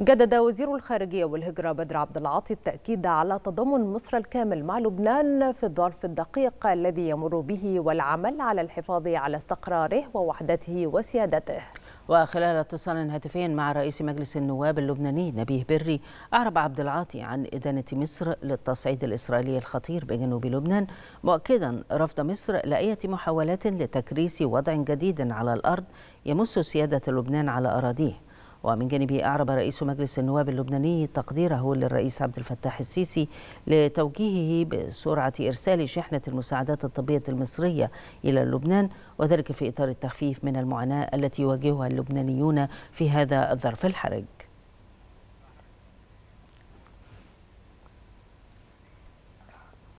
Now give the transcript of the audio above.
جدد وزير الخارجية والهجرة بدر عبد العاطي التأكيد على تضامن مصر الكامل مع لبنان في الظرف الدقيق الذي يمر به والعمل على الحفاظ على استقراره ووحدته وسيادته. وخلال اتصال هاتفي مع رئيس مجلس النواب اللبناني نبيه بري أعرب عبد العاطي عن إدانة مصر للتصعيد الإسرائيلي الخطير بجنوب لبنان مؤكدا رفض مصر لأية محاولات لتكريس وضع جديد على الأرض يمس سيادة لبنان على أراضيه ومن جانبه أعرب رئيس مجلس النواب اللبناني تقديره للرئيس عبد الفتاح السيسي لتوجيهه بسرعة إرسال شحنة المساعدات الطبية المصرية إلى لبنان وذلك في إطار التخفيف من المعاناة التي يواجهها اللبنانيون في هذا الظرف الحرج